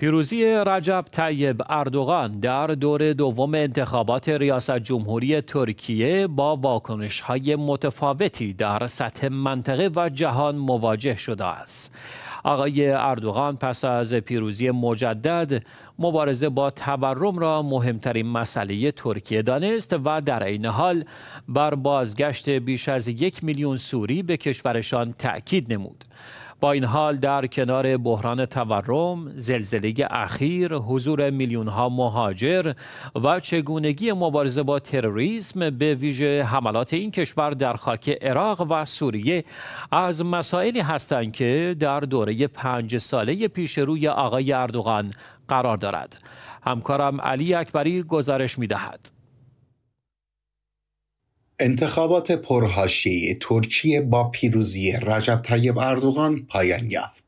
پیروزی رجب طیب اردوغان در دور دوم انتخابات ریاست جمهوری ترکیه با واکنش های متفاوتی در سطح منطقه و جهان مواجه شده است. آقای اردوغان پس از پیروزی مجدد مبارزه با تورم را مهمترین مسئله ترکیه دانست و در عین حال بر بازگشت بیش از یک میلیون سوری به کشورشان تأکید نمود. با این حال در کنار بحران تورم، زلزله اخیر، حضور میلیون ها مهاجر و چگونگی مبارزه با تروریسم به ویژه حملات این کشور در خاک عراق و سوریه از مسائلی هستند که در دوره پنج ساله پیش روی آقای اردوغان قرار دارد. همکارم علی اکبری گزارش می انتخابات پرهاشی ترکیه با پیروزی رجب طیب اردوغان پایان یافت.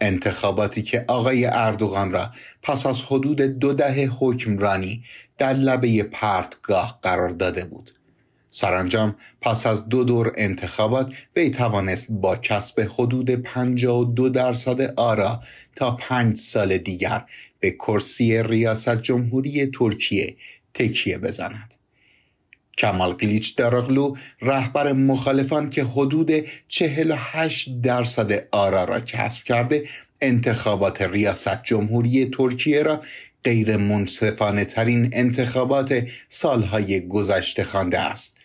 انتخاباتی که آقای اردوغان را پس از حدود دو دهه حکمرانی در لبه پرتگاه قرار داده بود. سرانجام پس از دو دور انتخابات وی توانست با کسب حدود 52 درصد آرا تا پنج سال دیگر به کرسی ریاست جمهوری ترکیه تکیه بزند. کمال قیلیچ دراغلو رهبر مخالفان که حدود 48 درصد آرا را کسب کرده انتخابات ریاست جمهوری ترکیه را غیر منصفانه ترین انتخابات سالهای گذشته خوانده است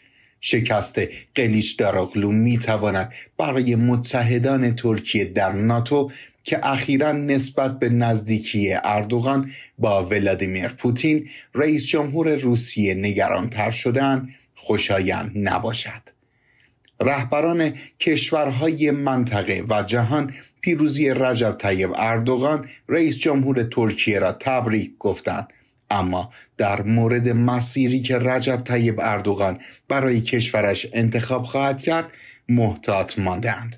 شکست قلیچ داراغلو می تواند برای متحدان ترکیه در ناتو که اخیرا نسبت به نزدیکی اردوغان با ولادیمیر پوتین رئیس جمهور روسیه نگرانتر شدن خوشایند نباشد رهبران کشورهای منطقه و جهان پیروزی رجب طیب اردوغان رئیس جمهور ترکیه را تبریک گفتند اما در مورد مسیری که رجب طیب اردوغان برای کشورش انتخاب خواهد کرد محتاط ماندند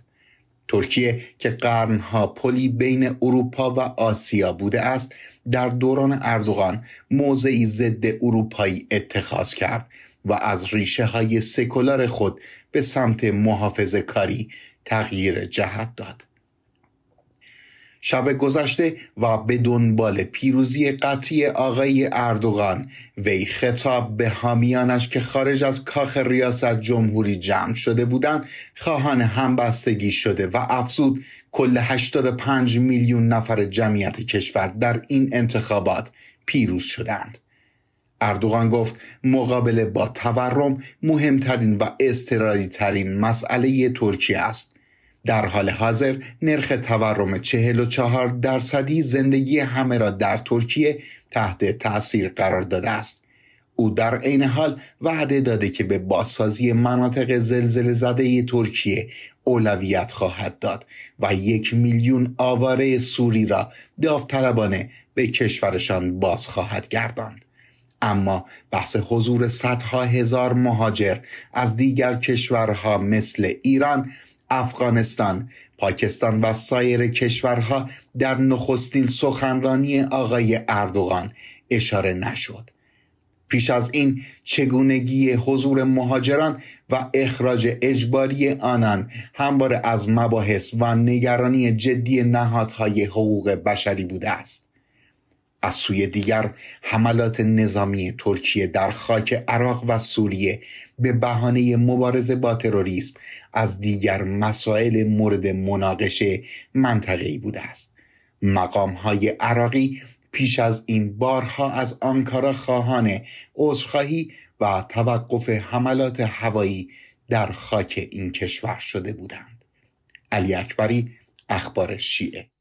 ترکیه که قرنها پلی بین اروپا و آسیا بوده است در دوران اردوغان موضعی ضد اروپایی اتخاذ کرد و از ریشه های سکولار خود به سمت محافظه کاری تغییر جهت داد. شب گذشته و به دنبال پیروزی قطعی آقای اردوغان وی خطاب به حامیانش که خارج از کاخ ریاست جمهوری جمع شده بودند خواهان همبستگی شده و افزود کل 85 میلیون نفر جمعیت کشور در این انتخابات پیروز شدند اردوغان گفت مقابله با تورم مهمترین و اضطراری ترین مسئله ترکیه است در حال حاضر نرخ تورم 44 درصدی زندگی همه را در ترکیه تحت تاثیر قرار داده است. او در عین حال وعده داده که به بازسازی مناطق زلزله زده ترکیه اولویت خواهد داد و یک میلیون آواره سوری را داوطلبانه به کشورشان باز خواهد گرداند. اما بحث حضور صدها هزار مهاجر از دیگر کشورها مثل ایران افغانستان، پاکستان و سایر کشورها در نخستین سخنرانی آقای اردوغان اشاره نشد. پیش از این چگونگی حضور مهاجران و اخراج اجباری آنان همواره از مباحث و نگرانی جدی نهادهای حقوق بشری بوده است. از سوی دیگر حملات نظامی ترکیه در خاک عراق و سوریه به بهانه مبارزه با تروریسم از دیگر مسائل مورد مناقشه منطقه‌ای بوده است مقام های عراقی پیش از این بارها از آنکارا خواهان عذرخواهی و توقف حملات هوایی در خاک این کشور شده بودند علی اکبری اخبار شیعه